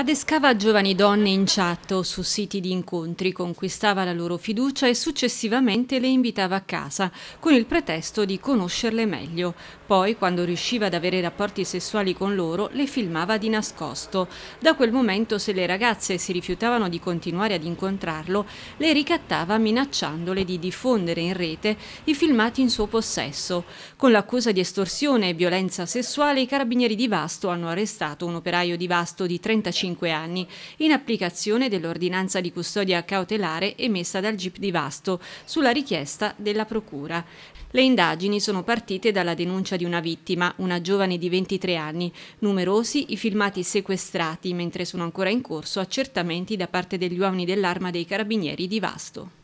Adescava giovani donne in chat o su siti di incontri, conquistava la loro fiducia e successivamente le invitava a casa, con il pretesto di conoscerle meglio. Poi, quando riusciva ad avere rapporti sessuali con loro, le filmava di nascosto. Da quel momento, se le ragazze si rifiutavano di continuare ad incontrarlo, le ricattava minacciandole di diffondere in rete i filmati in suo possesso. Con l'accusa di estorsione e violenza sessuale, i carabinieri di Vasto hanno arrestato un operaio di Vasto di 35 5 anni, in applicazione dell'ordinanza di custodia cautelare emessa dal GIP di Vasto, sulla richiesta della Procura. Le indagini sono partite dalla denuncia di una vittima, una giovane di 23 anni, numerosi i filmati sequestrati, mentre sono ancora in corso accertamenti da parte degli uomini dell'arma dei carabinieri di Vasto.